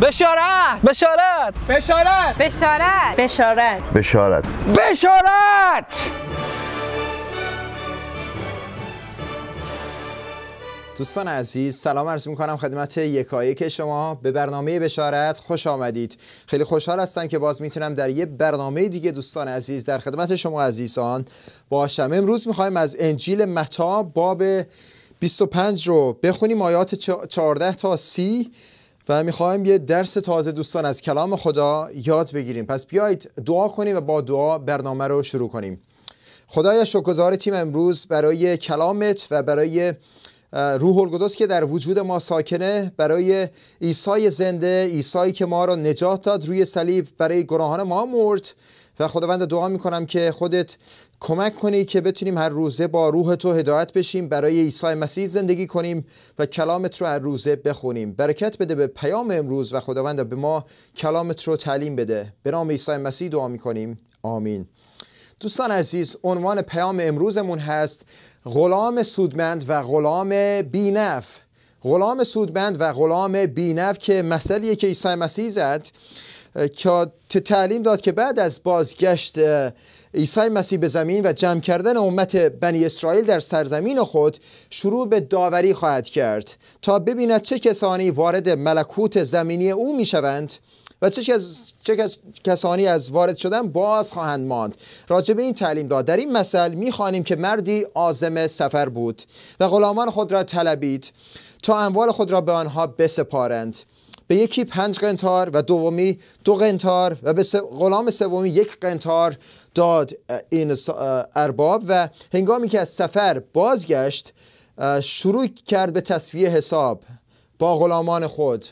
بشارت بشارت بشارت بشارت بشارت بشارت بشارت دوستان عزیز سلام عرض میکنم خدمت یکایک شما به برنامه بشارت خوش آمدید خیلی خوشحال هستم که باز میتونم در یه برنامه دیگه دوستان عزیز در خدمت شما عزیزان باشم امروز میخوایم از انجیل متا باب 25 رو بخونیم آیات 14 تا 30 و میخوایم یه درس تازه دوستان از کلام خدا یاد بگیریم پس بیایید دعا کنیم و با دعا برنامه رو شروع کنیم خدایا شکرگزار تیم امروز برای کلامت و برای روح القدس که در وجود ما ساکنه برای عیسی زنده عیسی که ما را نجات داد روی صلیب برای گناهان ما مرد و خداوند دعا میکنم که خودت کمک کنی که بتونیم هر روزه با روح تو هدایت بشیم برای عیسی مسیح زندگی کنیم و کلامت رو هر روزه بخونیم برکت بده به پیام امروز و خداوند به ما کلامت رو تعلیم بده به نام عیسی مسیح دعا میکنیم آمین دوستان عزیز عنوان پیام امروزمون هست غلام سودمند و غلام بینف غلام سودمند و غلام بینف که مسئله که عیسی مسیح زد که تعلیم داد که بعد از بازگشت عیسی مسیح به زمین و جمع کردن امت بنی اسرائیل در سرزمین خود شروع به داوری خواهد کرد تا ببیند چه کسانی وارد ملکوت زمینی او شوند و چه, کسانی از وارد شدن باز خواهند ماند راجع به این تعلیم داد در این مثل میخوانیم که مردی عازم سفر بود و غلامان خود را طلبید تا اموال خود را به آنها بسپارند به یکی پنج قنتار و دومی دو قنتار و به غلام سومی یک قنتار داد این ارباب و هنگامی که از سفر بازگشت شروع کرد به تصفیه حساب با غلامان خود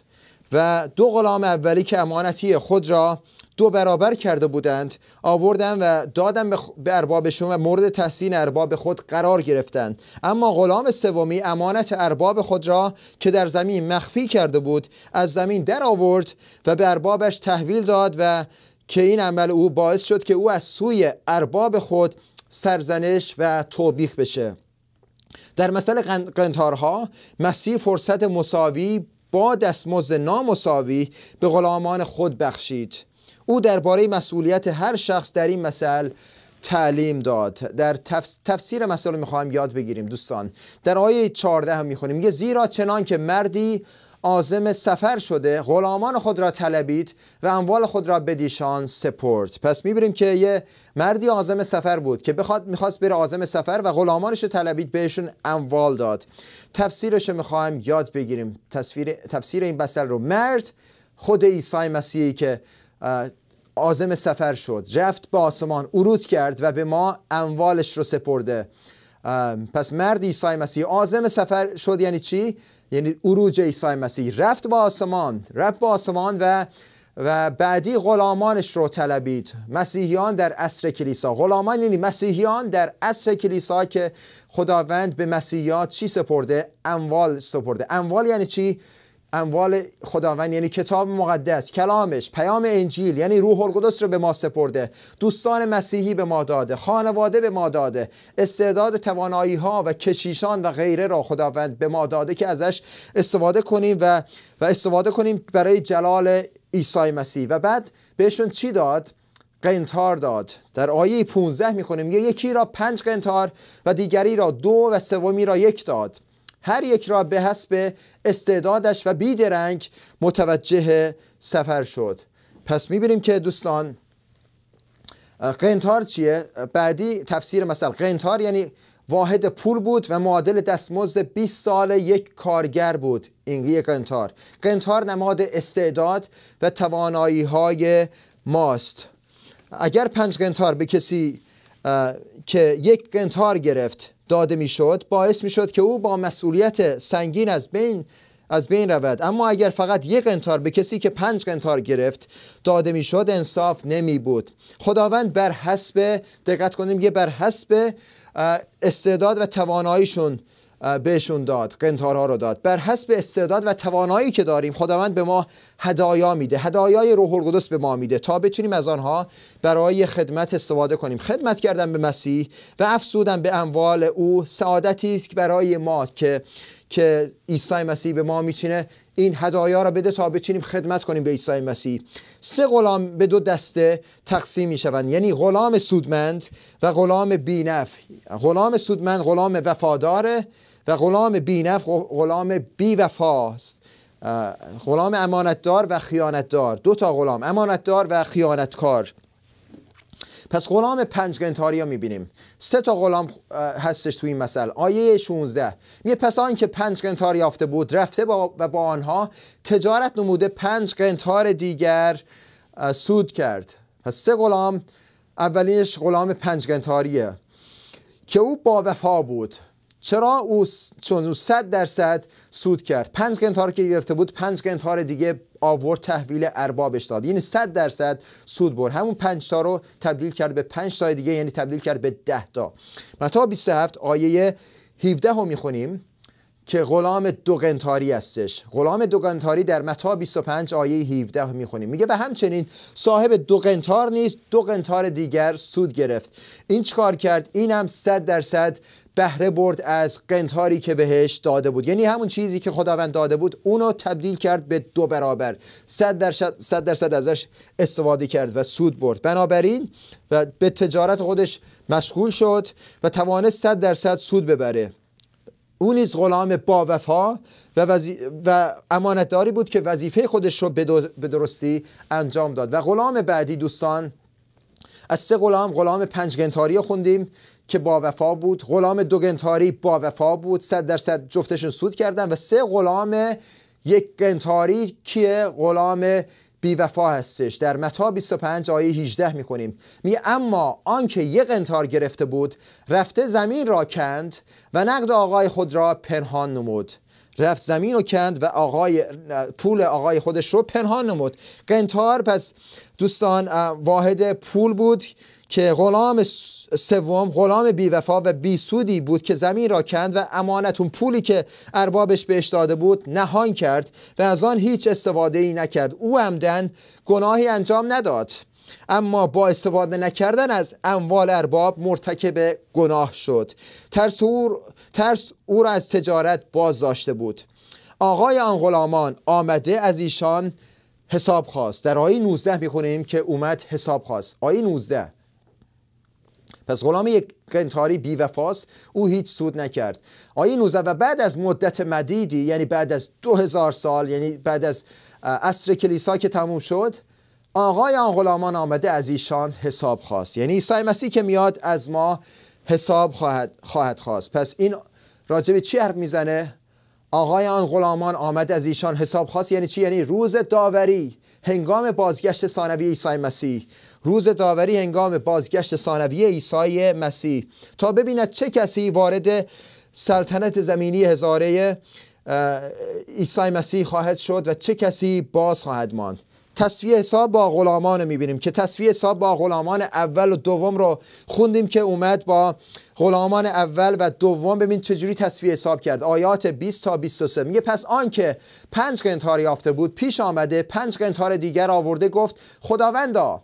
و دو غلام اولی که امانتی خود را دو برابر کرده بودند آوردن و دادن به, اربابشون و مورد تحسین ارباب خود قرار گرفتند اما غلام سومی امانت ارباب خود را که در زمین مخفی کرده بود از زمین در آورد و به اربابش تحویل داد و که این عمل او باعث شد که او از سوی ارباب خود سرزنش و توبیخ بشه در مسئله قنتارها مسیح فرصت مساوی با دستمزد نامساوی به غلامان خود بخشید او درباره مسئولیت هر شخص در این مسئله تعلیم داد در تفسیر مسئله میخوایم یاد بگیریم دوستان در آیه 14 هم میخونیم یه زیرا چنان که مردی آزم سفر شده غلامان خود را طلبید و اموال خود را بدیشان سپرد پس میبینیم که یه مردی آزم سفر بود که بخواد میخواست بره آزم سفر و غلامانش را طلبید بهشون اموال داد تفسیرش رو میخوایم یاد بگیریم تفسیر, تفسیر این بسل رو مرد خود عیسی مسیحی که آزم سفر شد رفت به آسمان ورود کرد و به ما اموالش رو سپرده پس مرد عیسی مسیح آزم سفر شد یعنی چی؟ یعنی عروج عیسی مسیح رفت به آسمان رفت به آسمان و و بعدی غلامانش رو طلبید مسیحیان در عصر کلیسا غلامان یعنی مسیحیان در عصر کلیسا که خداوند به مسیحیان چی سپرده اموال سپرده اموال یعنی چی اموال خداوند یعنی کتاب مقدس کلامش پیام انجیل یعنی روح القدس رو به ما سپرده دوستان مسیحی به ما داده خانواده به ما داده استعداد توانایی ها و کشیشان و غیره را خداوند به ما داده که ازش استفاده کنیم و و استفاده کنیم برای جلال عیسی مسیح و بعد بهشون چی داد قنتار داد در آیه 15 میخونیم یکی را پنج قنتار و دیگری را دو و سومی را یک داد هر یک را به حسب استعدادش و بیدرنگ متوجه سفر شد پس میبینیم که دوستان قنتار چیه؟ بعدی تفسیر مثلا قنتار یعنی واحد پول بود و معادل دستمزد 20 سال یک کارگر بود این یک قنتار قنتار نماد استعداد و توانایی های ماست اگر پنج قنتار به کسی که یک قنتار گرفت داده میشد باعث میشد که او با مسئولیت سنگین از بین از بین رود اما اگر فقط یک قنتار به کسی که پنج قنتار گرفت داده میشد انصاف نمی بود خداوند بر حسب دقت کنیم یه بر حسب استعداد و تواناییشون بهشون داد قنتارها رو داد بر حسب استعداد و توانایی که داریم خداوند به ما هدایا میده هدایای روح القدس به ما میده تا بتونیم از آنها برای خدمت استفاده کنیم خدمت کردن به مسیح و افسودن به اموال او سعادتی است برای ما که که عیسی مسیح به ما میچینه این هدایا را بده تا بتونیم خدمت کنیم به عیسی مسیح سه غلام به دو دسته تقسیم می شوند یعنی غلام سودمند و غلام بینف غلام سودمند غلام وفاداره و غلام بینف غلام بیوفاست غلام امانتدار و خیانتدار دو تا غلام امانتدار و خیانتکار پس غلام پنج قنتاری ها میبینیم سه تا غلام هستش تو این مثل آیه 16 میگه پس آن که پنج قنتار یافته بود رفته با و با آنها تجارت نموده پنج گنتار دیگر سود کرد پس سه غلام اولینش غلام پنج گنتاریه که او با وفا بود چرا او چون او صد درصد سود کرد پنج قنتار که گرفته بود پنج گنتار دیگه آورد تحویل اربابش داد یعنی 100 درصد سود برد همون 5 تا رو تبدیل کرد به 5 تا دیگه یعنی تبدیل کرد به 10 تا متا 27 آیه 17 رو میخونیم که غلام قنتاری هستش غلام دوقنتاری در متا 25 آیه 17 میخونیم میگه و همچنین صاحب دوگنتار نیست قنتار دیگر سود گرفت این چکار کرد این هم 100 درصد بهره برد از قنتاری که بهش داده بود یعنی همون چیزی که خداوند داده بود اونو تبدیل کرد به دو برابر 100 درصد 100 درصد ازش استفاده کرد و سود برد بنابراین و به تجارت خودش مشغول شد و توانست 100 درصد سود ببره او نیز غلام با وفا و, وزی... و امانتداری بود که وظیفه خودش رو به درستی انجام داد و غلام بعدی دوستان از سه غلام غلام پنج گنتاری خوندیم که با وفا بود غلام دوگنتاری با وفا بود صد درصد جفتشون سود کردن و سه غلام یک گنتاری که غلام بی وفا هستش در متا 25 آیه 18 کنیم می اما آنکه یک قنتار گرفته بود رفته زمین را کند و نقد آقای خود را پنهان نمود رفت زمین رو کند و آقای پول آقای خودش رو پنهان نمود قنتار پس دوستان واحد پول بود که غلام سوم غلام بیوفا و بیسودی بود که زمین را کند و امانت پولی که اربابش بهش داده بود نهان کرد و از آن هیچ استفاده ای نکرد او عمدن گناهی انجام نداد اما با استفاده نکردن از اموال ارباب مرتکب گناه شد ترس او, ترس او را از تجارت باز داشته بود آقای آن غلامان آمده از ایشان حساب خواست در آیه 19 میخونیم که اومد حساب خواست آیه 19 پس غلام یک قنتاری بی وفاست او هیچ سود نکرد آیه 19 و بعد از مدت مدیدی یعنی بعد از 2000 سال یعنی بعد از عصر کلیسا که تموم شد آقای آن غلامان آمده از ایشان حساب خواست یعنی عیسی مسیح که میاد از ما حساب خواهد, خواهد خواست پس این راجب چی حرف میزنه آقای آن غلامان آمده از ایشان حساب خواست یعنی چی یعنی روز داوری هنگام بازگشت ثانوی عیسی مسیح روز داوری هنگام بازگشت ثانوی عیسی مسیح تا ببیند چه کسی وارد سلطنت زمینی هزاره عیسی مسیح خواهد شد و چه کسی باز خواهد ماند تصویه حساب با غلامان رو میبینیم که تصویه حساب با غلامان اول و دوم رو خوندیم که اومد با غلامان اول و دوم ببین چجوری تصویه حساب کرد آیات 20 تا 23 میگه پس آن که پنج قنتار یافته بود پیش آمده پنج قنتار دیگر آورده گفت خداوندا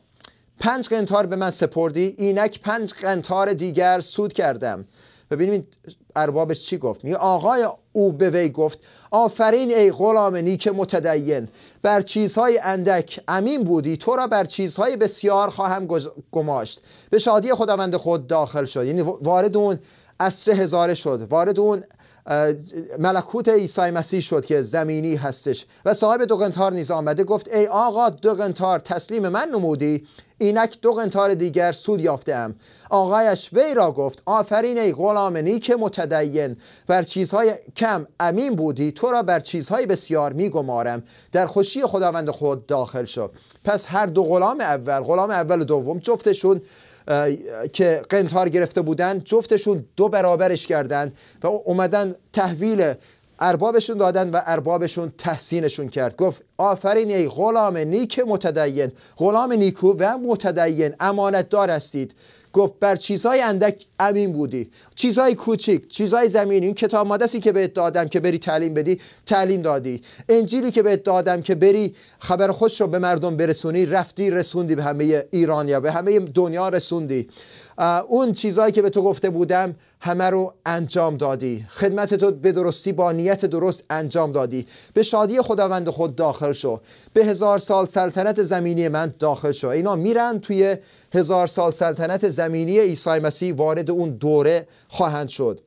پنج قنتار به من سپردی اینک پنج قنتار دیگر سود کردم و ببینید اربابش چی گفت میگه آقای او به وی گفت آفرین ای غلام نیک متدین بر چیزهای اندک امین بودی تو را بر چیزهای بسیار خواهم گماشت به شادی خداوند خود داخل شد یعنی وارد اون از هزاره شد وارد اون ملکوت عیسی مسیح شد که زمینی هستش و صاحب دو قنتار نیز آمده گفت ای آقا دو قنتار تسلیم من نمودی اینک دو قنتار دیگر سود یافته ام آقایش وی را گفت آفرین ای غلام نیک متدین بر چیزهای کم امین بودی تو را بر چیزهای بسیار میگمارم در خوشی خداوند خود داخل شد پس هر دو غلام اول غلام اول و دوم جفتشون که قنتار گرفته بودن جفتشون دو برابرش کردند و اومدن تحویل اربابشون دادن و اربابشون تحسینشون کرد گفت آفرین ای غلام نیک متدین غلام نیکو و متدین امانت دار هستید گفت بر چیزهای اندک امین بودی چیزهای کوچیک چیزهای زمینی این کتاب مادسی که بهت دادم که بری تعلیم بدی تعلیم دادی انجیلی که بهت دادم که بری خبر خوش رو به مردم برسونی رفتی رسوندی به همه ایران یا به همه دنیا رسوندی اون چیزهایی که به تو گفته بودم همه رو انجام دادی خدمت تو به درستی با نیت درست انجام دادی به شادی خداوند خود داخل شو به هزار سال سلطنت زمینی من داخل شو اینا میرن توی هزار سال سلطنت زمینی عیسی مسیح وارد اون دوره خواهند شد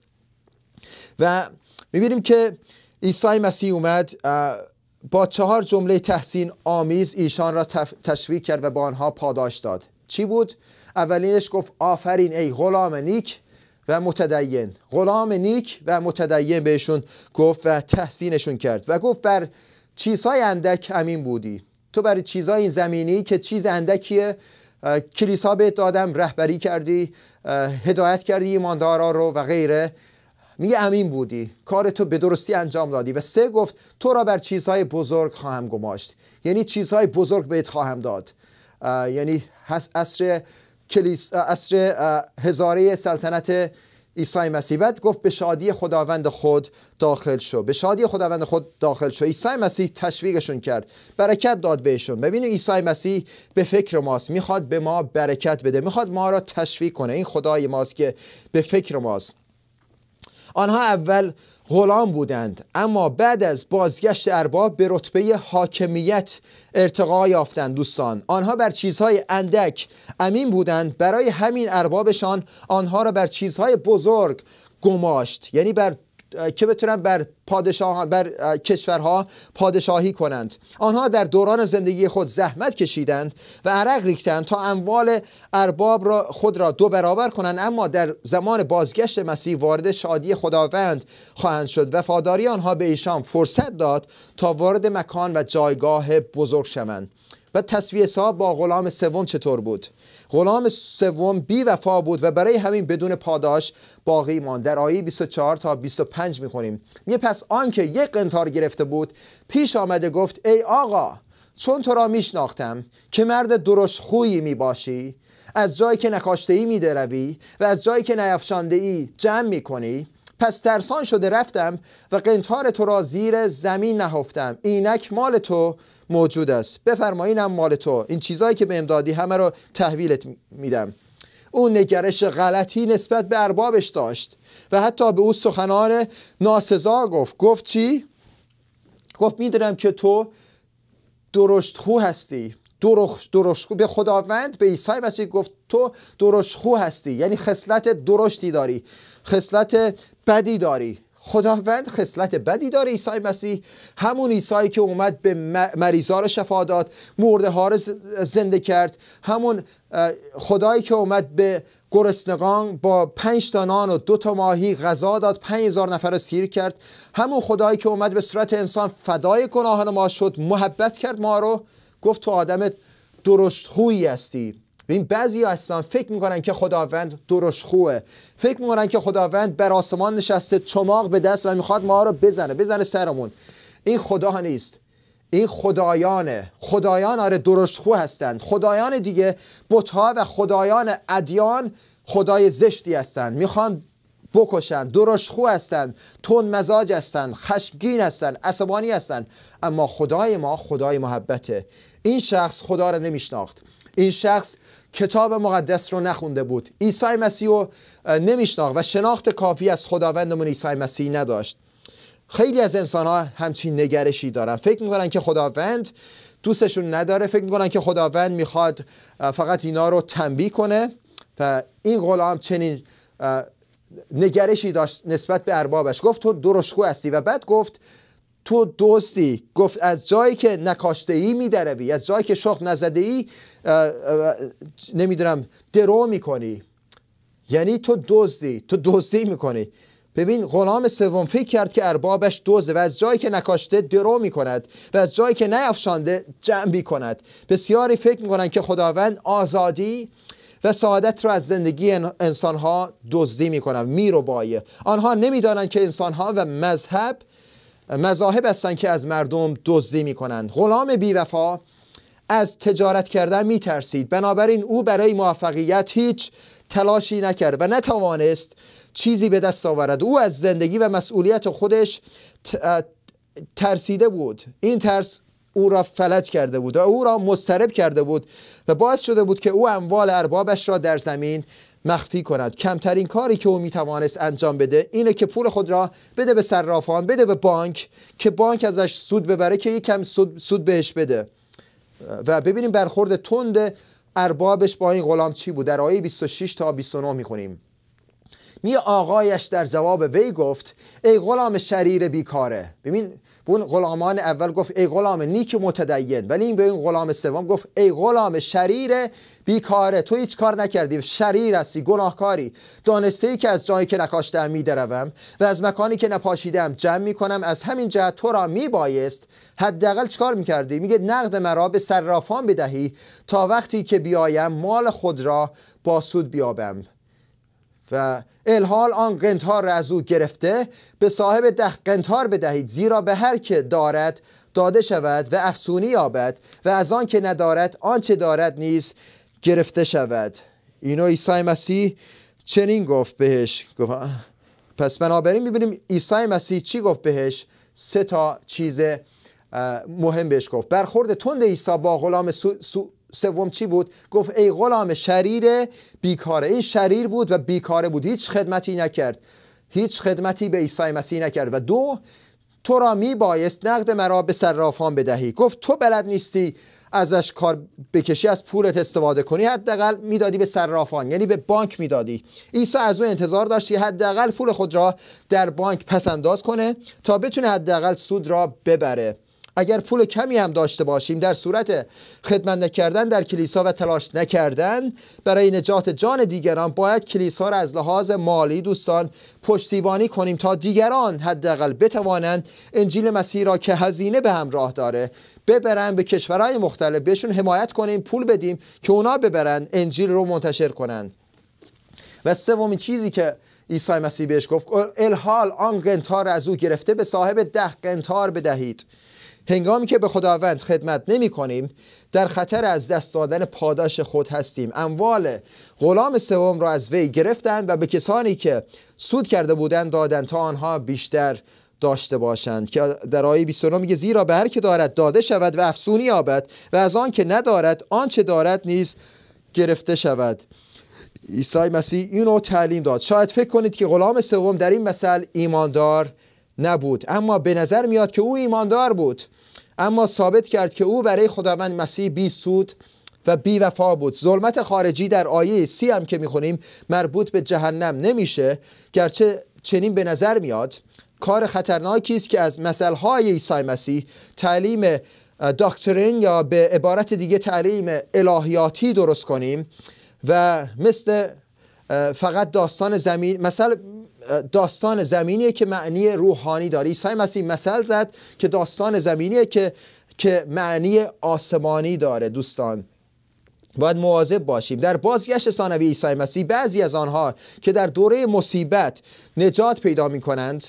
و میبینیم که عیسی مسیح اومد با چهار جمله تحسین آمیز ایشان را تشویق کرد و با آنها پاداش داد چی بود؟ اولینش گفت آفرین ای غلام نیک و متدین غلام نیک و متدین بهشون گفت و تحسینشون کرد و گفت بر چیزهای اندک امین بودی تو برای چیزهای این زمینی که چیز اندکیه کلیسا بهت دادم رهبری کردی هدایت کردی ایماندارا رو و غیره میگه امین بودی کار تو به درستی انجام دادی و سه گفت تو را بر چیزهای بزرگ خواهم گماشت یعنی چیزهای بزرگ بهت خواهم داد یعنی اصر کلیس اصر هزاره سلطنت عیسی مسیح بعد گفت به شادی خداوند خود داخل شو به شادی خداوند خود داخل شو عیسی مسیح تشویقشون کرد برکت داد بهشون ببینید عیسی مسیح به فکر ماست میخواد به ما برکت بده میخواد ما را تشویق کنه این خدای ماست که به فکر ماست آنها اول غلام بودند اما بعد از بازگشت ارباب به رتبه حاکمیت ارتقا یافتند دوستان آنها بر چیزهای اندک امین بودند برای همین اربابشان آنها را بر چیزهای بزرگ گماشت یعنی بر که بتونن بر پادشاه بر کشورها پادشاهی کنند آنها در دوران زندگی خود زحمت کشیدند و عرق ریختند تا اموال ارباب را خود را دو برابر کنند اما در زمان بازگشت مسیح وارد شادی خداوند خواهند شد وفاداری آنها به ایشان فرصت داد تا وارد مکان و جایگاه بزرگ شوند و تصویه ها با غلام سوم چطور بود غلام سوم بی وفا بود و برای همین بدون پاداش باقی ماند در آیه 24 تا 25 میخونیم میگه پس آنکه یک قنتار گرفته بود پیش آمده گفت ای آقا چون تو را میشناختم که مرد درشت خویی میباشی از جایی که نکاشته ای میدروی و از جایی که نیفشانده ای جمع میکنی پس ترسان شده رفتم و قنتار تو را زیر زمین نهفتم اینک مال تو موجود است بفرمایینم مال تو این چیزایی که به امدادی همه را تحویلت میدم او نگرش غلطی نسبت به اربابش داشت و حتی به او سخنان ناسزا گفت گفت چی؟ گفت میدونم که تو درشت خو هستی درخ به خداوند به عیسی مسیح گفت تو درشخو هستی یعنی خصلت درشتی داری خصلت بدی داری خداوند خصلت بدی داره عیسی مسیح همون عیسی که اومد به مریضا رو شفا داد مرده ها رو زنده کرد همون خدایی که اومد به گرسنگان با پنج تا نان و دو تا ماهی غذا داد پنج هزار نفر سیر کرد همون خدایی که اومد به صورت انسان فدای گناهان ما شد محبت کرد ما رو گفت تو آدم درست خویی هستی این بعضی هستن فکر میکنن که خداوند درست فکر میکنن که خداوند بر آسمان نشسته چماق به دست و میخواد ما رو بزنه بزنه سرمون این خدا نیست این خدایانه خدایان آره درست خو هستند خدایان دیگه بتها و خدایان ادیان خدای زشتی هستند میخوان بکشن درست خو هستند تون مزاج هستند خشمگین هستند عصبانی هستند اما خدای ما خدای محبته این شخص خدا را نمیشناخت این شخص کتاب مقدس رو نخونده بود عیسی مسیح رو نمیشناخت و شناخت کافی از خداوندمون عیسی مسیح نداشت خیلی از انسان ها همچین نگرشی دارن فکر میکنن که خداوند دوستشون نداره فکر میکنن که خداوند میخواد فقط اینا رو تنبیه کنه و این غلام چنین نگرشی داشت نسبت به اربابش گفت تو درشگو هستی و بعد گفت تو دزدی گفت از جایی که نکاشته ای میدروی از جایی که شخ نزده ای نمیدونم درو میکنی یعنی تو دزدی تو دزدی میکنی ببین غلام سوم فکر کرد که اربابش دوزه و از جایی که نکاشته درو میکند و از جایی که نیفشانده جمع کند بسیاری فکر میکنند که خداوند آزادی و سعادت را از زندگی انسانها دزدی می میرو بایه. آنها نمیدانند که انسانها و مذهب مذاهب هستند که از مردم دزدی میکنند غلام بیوفا از تجارت کردن میترسید بنابراین او برای موفقیت هیچ تلاشی نکرد و نتوانست چیزی به دست آورد او از زندگی و مسئولیت خودش ترسیده بود این ترس او را فلج کرده بود و او را مسترب کرده بود و باعث شده بود که او اموال اربابش را در زمین مخفی کند کمترین کاری که او میتوانست انجام بده اینه که پول خود را بده به صرافان بده به بانک که بانک ازش سود ببره که یکم سود, سود بهش بده و ببینیم برخورد تند اربابش با این غلام چی بود در آیه 26 تا 29 میخونیم می آقایش در جواب وی گفت ای غلام شریر بیکاره ببین به اون غلامان اول گفت ای غلام نیک متدین ولی این به این غلام سوم گفت ای غلام شریر بیکاره تو هیچ کار نکردی شریر هستی گناهکاری دانسته ای که از جایی که نکاشتم میدروم و از مکانی که نپاشیدم جمع میکنم از همین جهت تو را می بایست حداقل چکار میکردی میگه نقد مرا به صرافان بدهی تا وقتی که بیایم مال خود را با سود بیابم و الحال آن قنتار را از او گرفته به صاحب ده قنتار بدهید زیرا به هر که دارد داده شود و افسونی یابد و از آن که ندارد آنچه دارد نیز گرفته شود اینو عیسی مسیح چنین گفت بهش گفت پس بنابراین میبینیم عیسی مسیح چی گفت بهش سه تا چیز مهم بهش گفت برخورد تند عیسی با غلام سوم چی بود گفت ای غلام شریر بیکاره این شریر بود و بیکاره بود هیچ خدمتی نکرد هیچ خدمتی به عیسی مسیح نکرد و دو تو را می بایست نقد مرا به صرافان بدهی گفت تو بلد نیستی ازش کار بکشی از پولت استفاده کنی حداقل میدادی به صرافان یعنی به بانک میدادی عیسی از او انتظار داشتی حداقل پول خود را در بانک پس انداز کنه تا بتونه حداقل سود را ببره اگر پول کمی هم داشته باشیم در صورت خدمت نکردن در کلیسا و تلاش نکردن برای نجات جان دیگران باید کلیسا را از لحاظ مالی دوستان پشتیبانی کنیم تا دیگران حداقل بتوانند انجیل مسیح را که هزینه به همراه داره ببرن به کشورهای مختلف بهشون حمایت کنیم پول بدیم که اونا ببرن انجیل رو منتشر کنن و سومین چیزی که عیسی مسیح بهش گفت الحال آن قنتار از او گرفته به صاحب ده قنتار بدهید هنگامی که به خداوند خدمت نمی کنیم در خطر از دست دادن پاداش خود هستیم اموال غلام سوم را از وی گرفتند و به کسانی که سود کرده بودند دادند تا آنها بیشتر داشته باشند که در آیه 29 میگه زیرا به هر که دارد داده شود و افسونی یابد و از آن که ندارد آنچه دارد نیز گرفته شود عیسی مسیح اینو تعلیم داد شاید فکر کنید که غلام سوم در این مثل ایماندار نبود اما به نظر میاد که او ایماندار بود اما ثابت کرد که او برای خداوند مسیح بی سود و بی وفا بود ظلمت خارجی در آیه سی هم که میخونیم مربوط به جهنم نمیشه گرچه چنین به نظر میاد کار خطرناکی است که از های عیسی مسیح تعلیم داکترین یا به عبارت دیگه تعلیم الهیاتی درست کنیم و مثل فقط داستان زمین داستان زمینیه که معنی روحانی داره عیسی مسیح مثل زد که داستان زمینیه که که معنی آسمانی داره دوستان باید مواظب باشیم در بازگشت ثانوی عیسی مسیح بعضی از آنها که در دوره مصیبت نجات پیدا می کنند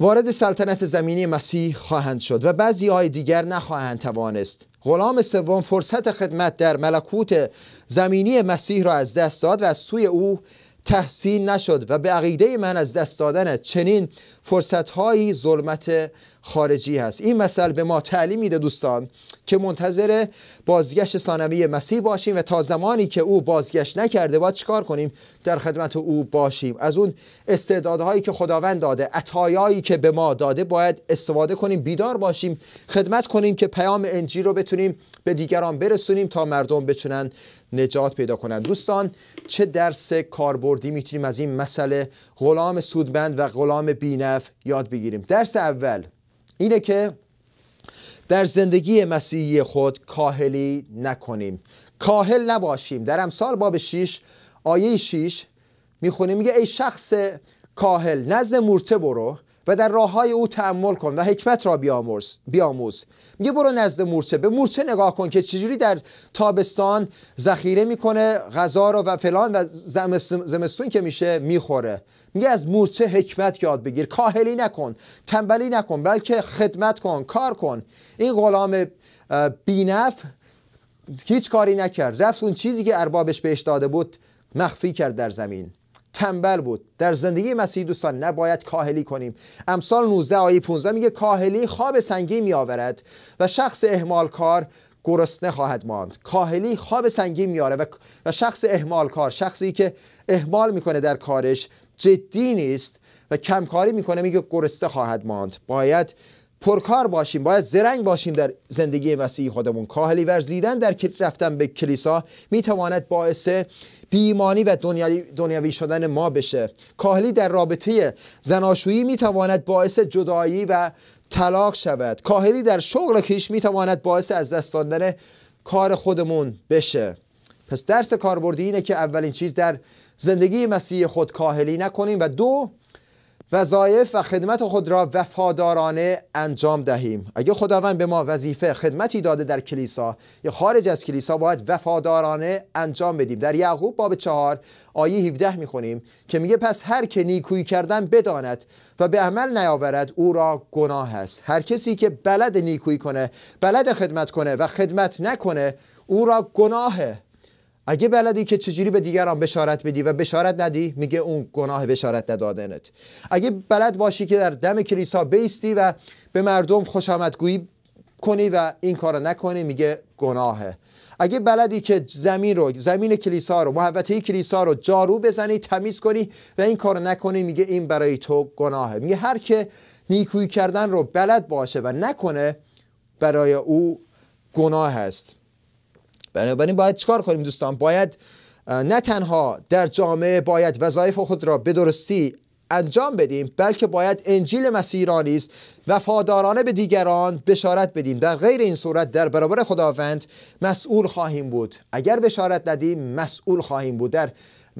وارد سلطنت زمینی مسیح خواهند شد و بعضی های دیگر نخواهند توانست غلام سوم فرصت خدمت در ملکوت زمینی مسیح را از دست داد و از سوی او تحسین نشد و به عقیده من از دست دادن چنین فرصتهایی ظلمت خارجی هست این مثل به ما تعلیم میده دوستان که منتظر بازگشت ثانوی مسیح باشیم و تا زمانی که او بازگشت نکرده باید چکار کنیم در خدمت او باشیم از اون استعدادهایی که خداوند داده عطایایی که به ما داده باید استفاده کنیم بیدار باشیم خدمت کنیم که پیام انجیل رو بتونیم به دیگران برسونیم تا مردم بتونن نجات پیدا کنند دوستان چه درس کاربردی میتونیم از این مسئله غلام سودمند و غلام بینف یاد بگیریم درس اول اینه که در زندگی مسیحی خود کاهلی نکنیم کاهل نباشیم در امثال باب 6 آیه 6 میخونیم میگه ای شخص کاهل نزد مورته برو و در راه های او تعمل کن و حکمت را بیاموز, بیاموز. میگه برو نزد مورچه به مورچه نگاه کن که چجوری در تابستان ذخیره میکنه غذا رو و فلان و زمستون که میشه میخوره میگه از مورچه حکمت یاد بگیر کاهلی نکن تنبلی نکن بلکه خدمت کن کار کن این غلام بینف هیچ کاری نکرد رفت اون چیزی که اربابش بهش داده بود مخفی کرد در زمین تنبل بود در زندگی مسیحی دوستان نباید کاهلی کنیم امثال 19 آیه 15 میگه کاهلی خواب سنگی می آورد و شخص کار گرسنه خواهد ماند کاهلی خواب سنگی می و, و شخص کار شخصی که اهمال میکنه در کارش جدی نیست و کمکاری میکنه میگه گرسنه خواهد ماند باید پرکار باشیم باید زرنگ باشیم در زندگی مسیحی خودمون کاهلی ورزیدن در رفتن به کلیسا میتواند باعث بیمانی و دنیوی شدن ما بشه کاهلی در رابطه زناشویی میتواند باعث جدایی و طلاق شود کاهلی در شغل کیش میتواند باعث از دست دادن کار خودمون بشه پس درس کاربردی اینه که اولین چیز در زندگی مسیح خود کاهلی نکنیم و دو وظایف و خدمت خود را وفادارانه انجام دهیم اگه خداوند به ما وظیفه خدمتی داده در کلیسا یا خارج از کلیسا باید وفادارانه انجام بدیم در یعقوب باب چهار آیه 17 میخونیم که میگه پس هر که نیکویی کردن بداند و به عمل نیاورد او را گناه است هر کسی که بلد نیکویی کنه بلد خدمت کنه و خدمت نکنه او را گناهه اگه بلدی که چجوری به دیگران بشارت بدی و بشارت ندی میگه اون گناه بشارت ندادنت اگه بلد باشی که در دم کلیسا بیستی و به مردم خوشامدگویی کنی و این کار نکنی میگه گناهه اگه بلدی که زمین رو زمین کلیسا رو محوطه کلیسا رو جارو بزنی تمیز کنی و این کار نکنی میگه این برای تو گناهه میگه هر که نیکویی کردن رو بلد باشه و نکنه برای او گناه است بنابراین باید چکار کنیم دوستان باید نه تنها در جامعه باید وظایف خود را به درستی انجام بدیم بلکه باید انجیل مسیح را نیز وفادارانه به دیگران بشارت بدیم در غیر این صورت در برابر خداوند مسئول خواهیم بود اگر بشارت ندیم مسئول خواهیم بود در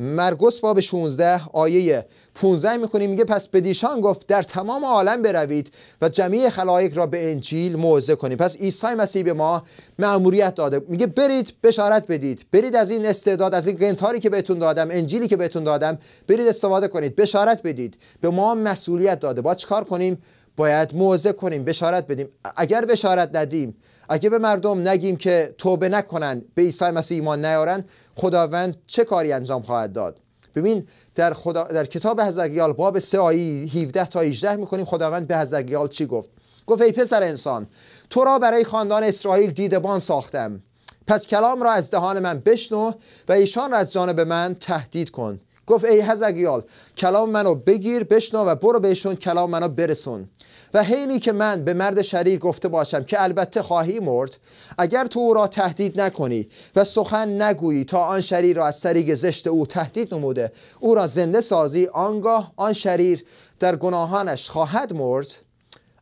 مرگس باب 16 آیه 15 میخونیم میگه پس بدیشان گفت در تمام عالم بروید و جمعی خلایق را به انجیل موعظه کنید پس عیسی مسیح به ما مأموریت داده میگه برید بشارت بدید برید از این استعداد از این قنتاری که بهتون دادم انجیلی که بهتون دادم برید استفاده کنید بشارت بدید به ما مسئولیت داده با چکار کنیم باید موعظه کنیم بشارت بدیم اگر بشارت ندیم اگه به مردم نگیم که توبه نکنن به عیسی مسیح ایمان نیارن خداوند چه کاری انجام خواهد داد ببین در, خدا... در کتاب حزقیال باب 3 آیه 17 تا 18 میکنیم خداوند به حزقیال چی گفت گفت ای پسر انسان تو را برای خاندان اسرائیل دیدبان ساختم پس کلام را از دهان من بشنو و ایشان را از جانب من تهدید کن گفت ای حزقیال کلام منو بگیر بشنو و برو بهشون کلام منو برسون و حینی که من به مرد شریر گفته باشم که البته خواهی مرد اگر تو او را تهدید نکنی و سخن نگویی تا آن شریر را از طریق زشت او تهدید نموده او را زنده سازی آنگاه آن شریر در گناهانش خواهد مرد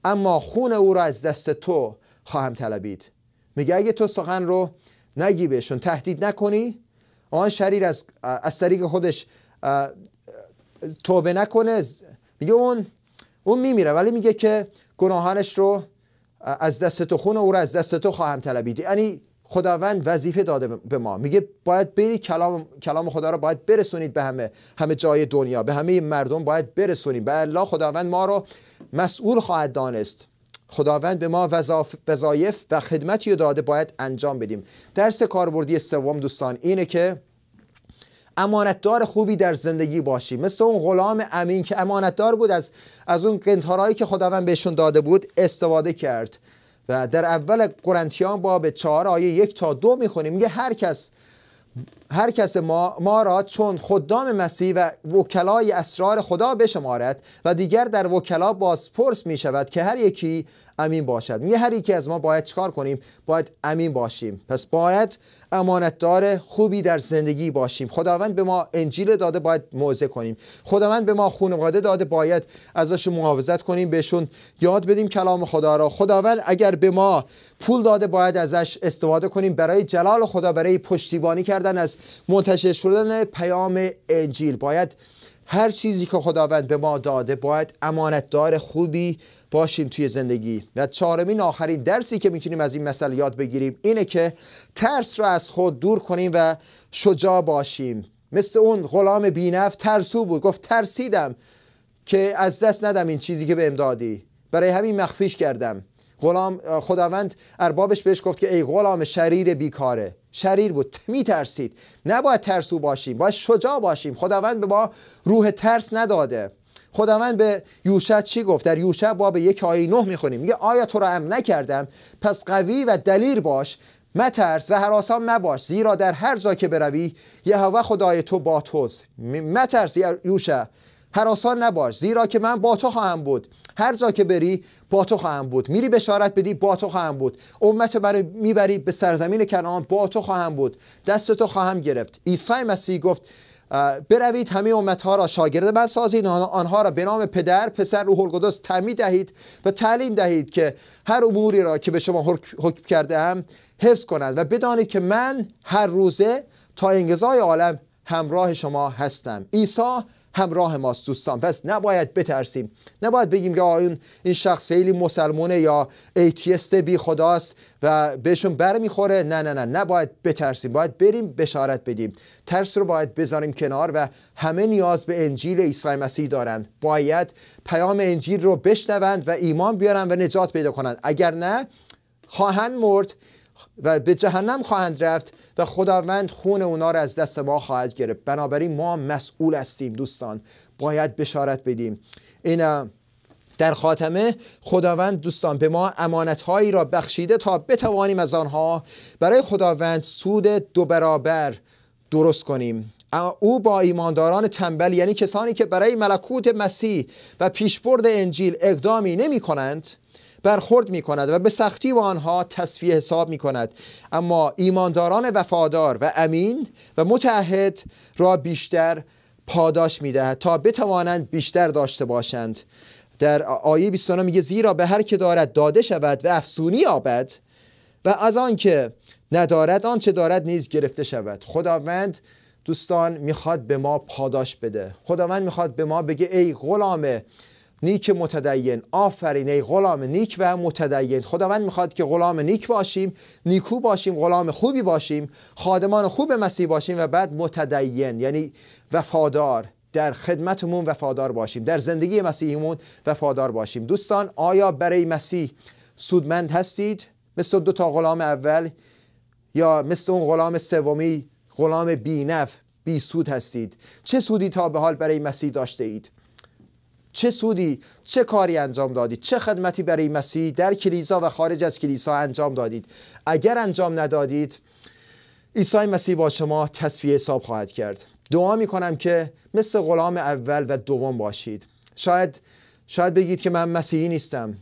اما خون او را از دست تو خواهم طلبید میگه اگه تو سخن رو نگی بهشون تهدید نکنی آن شریر از, از طریق خودش توبه نکنه میگه اون اون میمیره ولی میگه که گناهانش رو از دست تو خون او رو از دست تو خواهم طلبید یعنی خداوند وظیفه داده به ما میگه باید بری کلام کلام خدا رو باید برسونید به همه همه جای دنیا به همه مردم باید برسونید به الله خداوند ما رو مسئول خواهد دانست خداوند به ما وظایف و خدمتی رو داده باید انجام بدیم درس کاربردی سوم دوستان اینه که امانتدار خوبی در زندگی باشی مثل اون غلام امین که امانتدار بود از از اون قنتارهایی که خداوند بهشون داده بود استفاده کرد و در اول قرنتیان باب چهار آیه یک تا دو میخونیم میگه هر کس هر کس ما, ما را چون خدام مسیح و وکلای اسرار خدا بشمارد و دیگر در وکلا پرس می شود که هر یکی امین باشد یه هر یکی از ما باید چکار کنیم باید امین باشیم پس باید امانتدار خوبی در زندگی باشیم خداوند به ما انجیل داده باید موزه کنیم خداوند به ما خانواده داده باید ازش محافظت کنیم بهشون یاد بدیم کلام خدا را خداوند اگر به ما پول داده باید ازش استفاده کنیم برای جلال خدا برای پشتیبانی کردن از منتشر شدن پیام انجیل باید هر چیزی که خداوند به ما داده باید امانتدار خوبی باشیم توی زندگی و چهارمین آخرین درسی که میتونیم از این مسئله یاد بگیریم اینه که ترس را از خود دور کنیم و شجاع باشیم مثل اون غلام بینف ترسو بود گفت ترسیدم که از دست ندم این چیزی که به دادی برای همین مخفیش کردم غلام خداوند اربابش بهش گفت که ای غلام شریر بیکاره شریر بود میترسید نباید ترسو باشیم باید شجاع باشیم خداوند به ما روح ترس نداده خداوند به یوشع چی گفت در یوشع باب یک آیه نه میخونیم میگه آیا تو را ام نکردم پس قوی و دلیر باش مترس و حراسان مباش زیرا در هر جا که بروی یهوه خدای تو با توست مترس یوشع حراسان نباش زیرا که من با تو خواهم بود هر جا که بری با تو خواهم بود میری بشارت بدی با تو خواهم بود امت برای میبری به سرزمین کنان با تو خواهم بود دست تو خواهم گرفت عیسی مسیح گفت بروید همه امت ها را شاگرد من سازید آنها را به نام پدر پسر روح القدس تعمید دهید و تعلیم دهید که هر اموری را که به شما حکم کرده هم حفظ کنند و بدانید که من هر روزه تا انگزای عالم همراه شما هستم عیسی همراه ماست دوستان پس نباید بترسیم نباید بگیم که آیون این شخص خیلی مسلمونه یا ایتیست بی خداست و بهشون برمیخوره نه نه نه نباید بترسیم باید بریم بشارت بدیم ترس رو باید بذاریم کنار و همه نیاز به انجیل عیسی مسیح دارند باید پیام انجیل رو بشنوند و ایمان بیارن و نجات پیدا کنند اگر نه خواهند مرد و به جهنم خواهند رفت و خداوند خون اونا را از دست ما خواهد گرفت بنابراین ما مسئول هستیم دوستان باید بشارت بدیم این در خاتمه خداوند دوستان به ما امانتهایی را بخشیده تا بتوانیم از آنها برای خداوند سود دو برابر درست کنیم او با ایمانداران تنبل یعنی کسانی که برای ملکوت مسیح و پیشبرد انجیل اقدامی نمی کنند برخورد می کند و به سختی با آنها تصفیه حساب می کند اما ایمانداران وفادار و امین و متعهد را بیشتر پاداش می دهد تا بتوانند بیشتر داشته باشند در آیه 29 میگه زیرا به هر که دارد داده شود و افسونی یابد و از آنکه ندارد آنچه دارد نیز گرفته شود خداوند دوستان میخواد به ما پاداش بده خداوند میخواد به ما بگه ای غلامه نیک متدین آفرین غلام نیک و متدین خداوند میخواد که غلام نیک باشیم نیکو باشیم غلام خوبی باشیم خادمان خوب مسیح باشیم و بعد متدین یعنی وفادار در خدمتمون وفادار باشیم در زندگی مسیحمون وفادار باشیم دوستان آیا برای مسیح سودمند هستید مثل دو تا غلام اول یا مثل اون غلام سومی غلام بینف بی سود هستید چه سودی تا به حال برای مسیح داشته اید چه سودی چه کاری انجام دادید چه خدمتی برای مسیح در کلیسا و خارج از کلیسا انجام دادید اگر انجام ندادید عیسی مسیح با شما تصفیه حساب خواهد کرد دعا می که مثل غلام اول و دوم باشید شاید شاید بگید که من مسیحی نیستم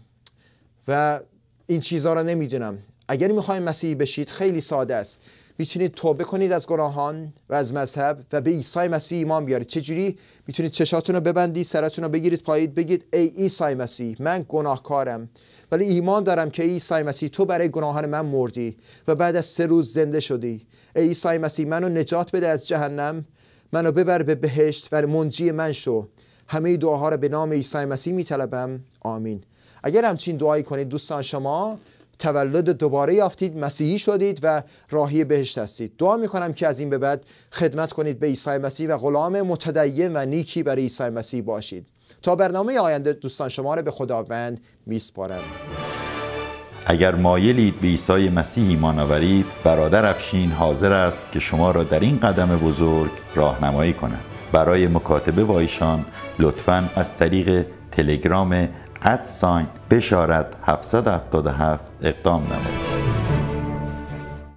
و این چیزها را نمیدونم اگر میخوایم مسیحی بشید خیلی ساده است میتونید توبه کنید از گناهان و از مذهب و به عیسی مسیح ایمان بیارید چجوری میتونید چشاتون رو ببندید سرتون رو بگیرید پایید بگید ای عیسی مسیح من گناهکارم ولی ایمان دارم که عیسی مسیح تو برای گناهان من مردی و بعد از سه روز زنده شدی ای عیسی مسیح منو نجات بده از جهنم منو ببر به بهشت و منجی من شو همه دعاها رو به نام عیسی مسیح میطلبم آمین اگر همچین دعایی کنید دوستان شما تولد دوباره یافتید مسیحی شدید و راهی بهشت هستید دعا میکنم که از این به بعد خدمت کنید به عیسی مسیح و غلام متدین و نیکی برای عیسی مسیح باشید تا برنامه آینده دوستان شما را به خداوند میسپارم اگر مایلید به عیسی مسیح ایمان آورید برادر افشین حاضر است که شما را در این قدم بزرگ راهنمایی کند برای مکاتبه با ایشان لطفا از طریق تلگرام ادساین بشارت 777 اقدام نمایید